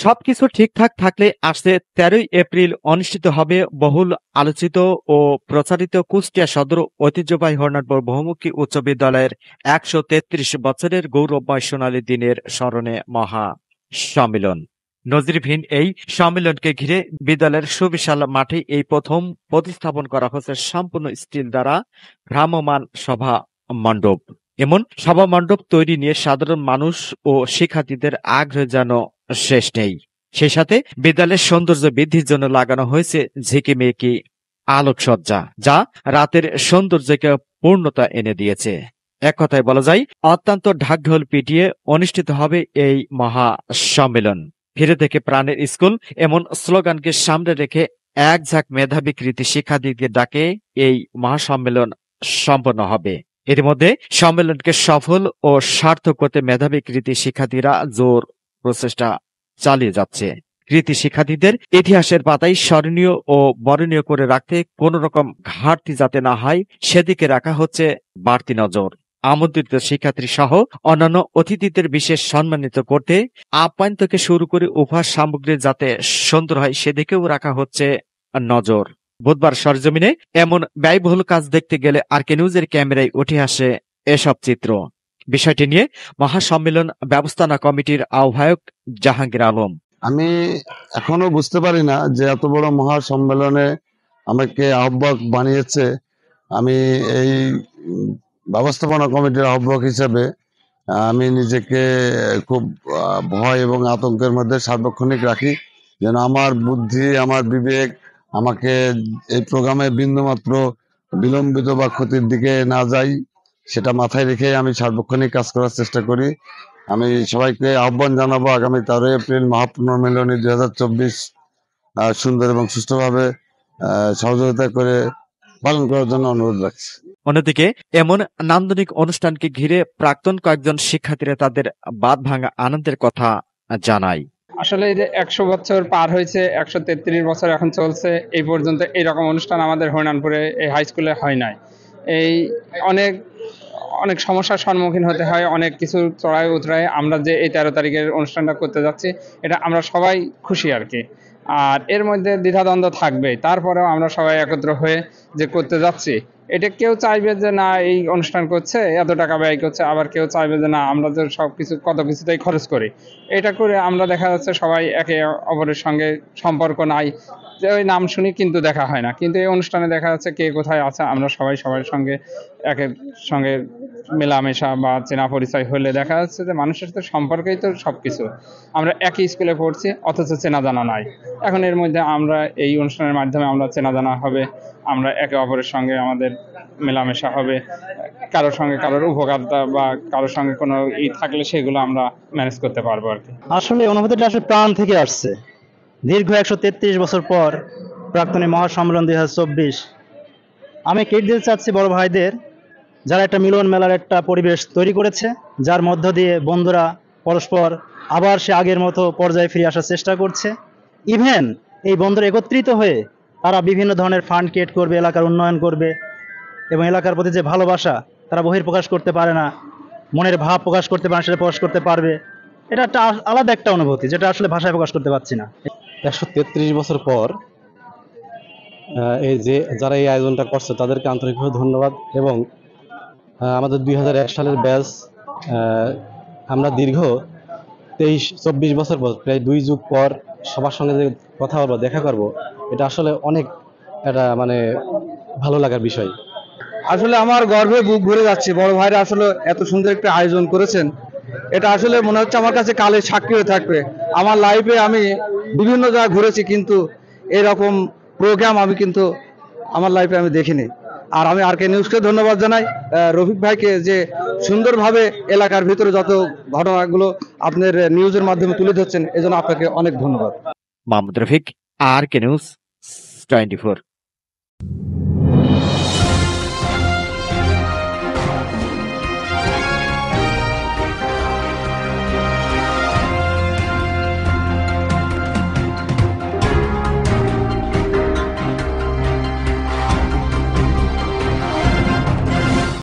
সবকিছু ঠিকঠাক থাকলে আসছে তেরোই এপ্রিল অনুষ্ঠিত হবে বহুল আলোচিত ও প্রচারিত কুষ্টিয়া সদর ঐতিহ্যবাহী হরনাটবর বহুমুখী উচ্চ বিদ্যালয়ের একশো তেত্রিশ বছরের গৌরবময় সোনালী দিনের স্মরণে মহা সম্মিলন নজিরবিহীন এই সম্মেলনকে ঘিরে বিদ্যালয়ের সুবিশাল মাঠে এই প্রথম প্রতিস্থাপন করা হচ্ছে সম্পূর্ণ স্টিল দ্বারা ভ্রাম্যমান সভা মণ্ডপ এমন সভা মণ্ডপ তৈরি নিয়ে সাধারণ মানুষ ও শিক্ষার্থীদের আগ্রহ যেন শেষ নেই সে সাথে বিদ্যালয়ের সৌন্দর্য বৃদ্ধির জন্য লাগানো হয়েছে ঝিকিমিকি আলোকসজ্জা যা রাতের সৌন্দর্যকে পূর্ণতা এনে দিয়েছে এক কথায় বলা যায় অত্যন্ত ঢাকঢোল পিটিয়ে অনুষ্ঠিত হবে এই মহা সম্মেলন ফিরে থেকে প্রাণের স্কুল এমন স্লোগানকে সামনে রেখে এক ঝাঁক মেধাবী কৃতি শিক্ষার্থীদের ডাকে এই মহাসম্মেলন সম্পন্ন হবে এর মধ্যে সম্মেলনকে সফল ও সার্থক করতে মেধাবী কৃতি শিক্ষার্থীরা জোর প্রচেষ্টা চালিয়ে যাচ্ছে কৃতি শিক্ষার্থীদের ইতিহাসের পাতায় স্মরণীয় ও বরণীয় করে রাখতে কোন রকম ঘাটতি যাতে না হয় সেদিকে রাখা হচ্ছে বাড়তি নজর আমন্ত্রিত শিক্ষার্থী সহ অন্যান্য অতিথিদের বিশেষ সম্মানিত করতে আপ্যায়ন থেকে শুরু করে উপহার সামগ্রী যাতে সুন্দর হয় সেদিকেও রাখা হচ্ছে নজর বুধবার সরজমিনে এমন ব্যয়বহুল কাজ দেখতে গেলে আর কে নিউজের ক্যামেরায় উঠে আসে এসব চিত্র বিষয়টি নিয়ে মহাসম্মেলন ব্যবস্থাপনা কমিটির আহ্বায়ক জাহাঙ্গীর আলম আমি এখনো বুঝতে পারি না যে এত বড় মহাসম্মেলনে আমাকে আহ্বায়ক বানিয়েছে আমি এই ব্যবস্থাপনা কমিটির আহ্বায়ক হিসেবে আমি নিজেকে খুব ভয় এবং আতঙ্কের মধ্যে সার্বক্ষণিক রাখি যেন আমার বুদ্ধি আমার বিবেক আমাকে এই প্রোগ্রামে বিন্দুমাত্র বিলম্বিত বা ক্ষতির দিকে না যাই সেটা মাথায় রেখে আমি সার্বক্ষণিক কাজ করার চেষ্টা করি আমি সবাইকে আহ্বান জানাবো আগামী তেরোই এপ্রিল মহাপুনর্মিলনী দুই হাজার চব্বিশ সুন্দর এবং সুস্থভাবে সহযোগিতা করে পালন করার জন্য অনুরোধ রাখছি অন্যদিকে এমন নান্দনিক অনুষ্ঠানকে ঘিরে প্রাক্তন কয়েকজন শিক্ষার্থীরা তাদের বাদ ভাঙা আনন্দের কথা জানায় আসলে এই যে একশো বছর পার হয়েছে একশো তেত্রিশ বছর এখন চলছে এই পর্যন্ত এরকম অনুষ্ঠান আমাদের হরিনানপুরে এই হাই স্কুলে হয় নাই এই অনেক অনেক সমস্যার সম্মুখীন হতে হয় অনেক কিছু চড়াই উতরায় আমরা যে এই তেরো তারিখের অনুষ্ঠানটা করতে যাচ্ছি এটা আমরা সবাই খুশি আর কি আর এর মধ্যে দ্বিধাদ্বন্দ্ব থাকবেই তারপরেও আমরা সবাই একত্র হয়ে যে করতে যাচ্ছি এটা কেউ চাইবে যে না এই অনুষ্ঠান করছে এত টাকা ব্যয় করছে আবার কেউ চাইবে যে না আমরা যে সব কিছু কত কিছুতেই খরচ করি এটা করে আমরা দেখা যাচ্ছে সবাই একে অপরের সঙ্গে সম্পর্ক নাই যে ওই নাম শুনি কিন্তু দেখা হয় না কিন্তু এই অনুষ্ঠানে দেখা যাচ্ছে কে কোথায় আছে আমরা সবাই সবার সঙ্গে একের সঙ্গে মেলামেশা বা চেনা পরিচয় হলে দেখা যাচ্ছে যে মানুষের তো সম্পর্কেই তো সব কিছু আমরা একই স্কুলে পড়ছি অথচ চেনা জানা নাই এখন এর মধ্যে আমরা এই অনুষ্ঠানের মাধ্যমে আমরা চেনা জানা হবে আমরা একে অপরের সঙ্গে আমাদের মেলামেশা হবে কারোর সঙ্গে কারোর উপকারিতা বা কারোর সঙ্গে কোনো ই থাকলে সেগুলো আমরা ম্যানেজ করতে পারবো আর কি আসলে অনুভূতিটা আসলে প্রাণ থেকে আসছে দীর্ঘ একশো তেত্রিশ বছর পর প্রাক্তনী মহাসম্মেলন দুই হাজার চব্বিশ আমি কেট দিতে চাচ্ছি বড় ভাইদের যারা একটা মিলন মেলার একটা পরিবেশ তৈরি করেছে যার মধ্য দিয়ে বন্ধুরা পরস্পর আবার সে আগের মতো পর্যায়ে ফিরে আসার চেষ্টা করছে ইভেন এই বন্ধুরা একত্রিত হয়ে তারা বিভিন্ন ধরনের ফান্ড ক্রিয়েট করবে এলাকার উন্নয়ন করবে এবং এলাকার প্রতি যে ভালোবাসা তারা বহির প্রকাশ করতে পারে না মনের ভাব প্রকাশ করতে পারে সেটা প্রকাশ করতে পারবে এটা একটা আলাদা একটা অনুভূতি যেটা আসলে ভাষায় প্রকাশ করতে পারছি না একশো তেত্রিশ বছর পর এই যে যারা এই আয়োজনটা করছে তাদেরকে আন্তরিকভাবে ধন্যবাদ এবং আমাদের দুই সালের ব্যাচ আমরা দীর্ঘ তেইশ চব্বিশ বছর পর প্রায় দুই যুগ পর সবার সঙ্গে যে কথা বলবো দেখা করব এটা আসলে অনেক এটা মানে ভালো লাগার বিষয় আসলে আমার গর্বে বুক ভরে যাচ্ছে বড় ভাইরা আসলে এত সুন্দর একটা আয়োজন করেছেন এটা আসলে মনে হচ্ছে আমার কাছে কালে সাক্ষী থাকবে আমার লাইফে আমি বিভিন্ন জায়গায় ঘুরেছি কিন্তু এরকম প্রোগ্রাম আমি কিন্তু আমার লাইফে আমি দেখিনি আর আমি আর কে নিউজকে ধন্যবাদ জানাই রফিক ভাইকে যে সুন্দরভাবে এলাকার ভিতরে যত ঘটনাগুলো আপনার নিউজের মাধ্যমে তুলে ধরছেন এই জন্য আপনাকে অনেক ধন্যবাদ মাহমুদ রফিক আর কে নিউজ টোয়েন্টি ফোর